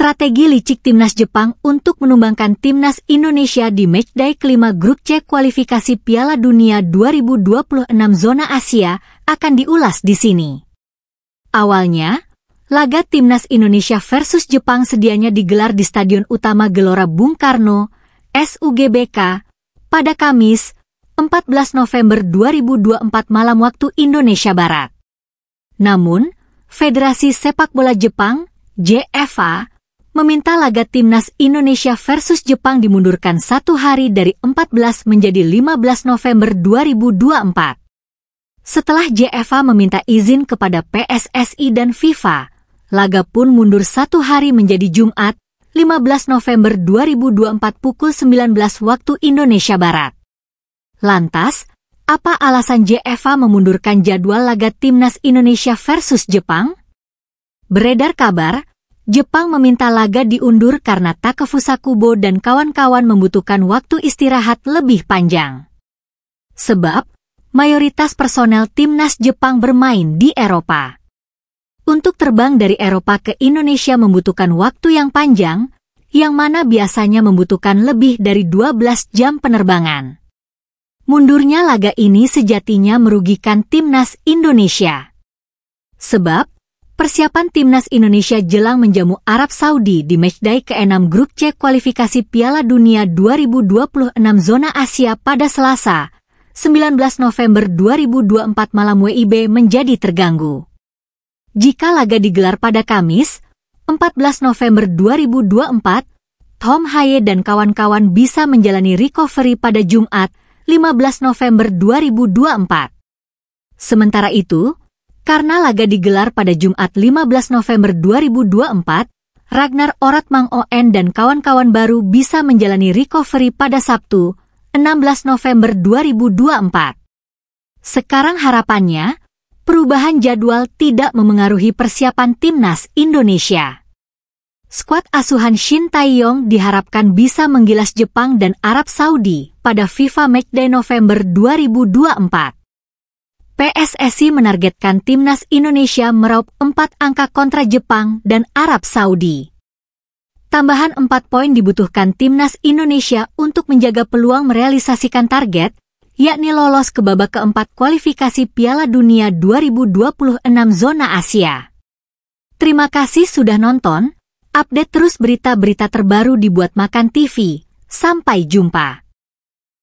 strategi licik timnas Jepang untuk menumbangkan timnas Indonesia di matchday kelima grup C kualifikasi Piala Dunia 2026 zona Asia akan diulas di sini. Awalnya, laga timnas Indonesia versus Jepang sedianya digelar di Stadion Utama Gelora Bung Karno, SUGBK, pada Kamis, 14 November 2024 malam waktu Indonesia Barat. Namun, Federasi Sepak Bola Jepang, JFA, meminta laga timnas Indonesia versus Jepang dimundurkan satu hari dari 14 menjadi 15 November 2024. Setelah JFA meminta izin kepada PSSI dan FIFA, laga pun mundur satu hari menjadi Jumat, 15 November 2024 pukul 19 waktu Indonesia Barat. Lantas, apa alasan JFA memundurkan jadwal laga timnas Indonesia versus Jepang? Beredar kabar, Jepang meminta laga diundur karena Takefusa Kubo dan kawan-kawan membutuhkan waktu istirahat lebih panjang. Sebab, mayoritas personel timnas Jepang bermain di Eropa. Untuk terbang dari Eropa ke Indonesia membutuhkan waktu yang panjang, yang mana biasanya membutuhkan lebih dari 12 jam penerbangan. Mundurnya laga ini sejatinya merugikan timnas Indonesia. Sebab, Persiapan timnas Indonesia jelang menjamu Arab Saudi di matchday ke-6 grup C kualifikasi Piala Dunia 2026 zona Asia pada Selasa, 19 November 2024 malam WIB menjadi terganggu. Jika laga digelar pada Kamis, 14 November 2024, Tom Haye dan kawan-kawan bisa menjalani recovery pada Jumat, 15 November 2024. Sementara itu, karena laga digelar pada Jumat 15 November 2024, Ragnar Orat Mang ON dan kawan-kawan baru bisa menjalani recovery pada Sabtu, 16 November 2024. Sekarang harapannya, perubahan jadwal tidak memengaruhi persiapan timnas Indonesia. Skuad asuhan Shin Taeyong diharapkan bisa menggilas Jepang dan Arab Saudi pada FIFA Matchday November 2024. PSSI menargetkan timnas Indonesia meraup empat angka kontra Jepang dan Arab Saudi. Tambahan empat poin dibutuhkan timnas Indonesia untuk menjaga peluang merealisasikan target, yakni lolos ke babak keempat kualifikasi Piala Dunia 2026 zona Asia. Terima kasih sudah nonton. Update terus berita-berita terbaru dibuat Makan TV. Sampai jumpa.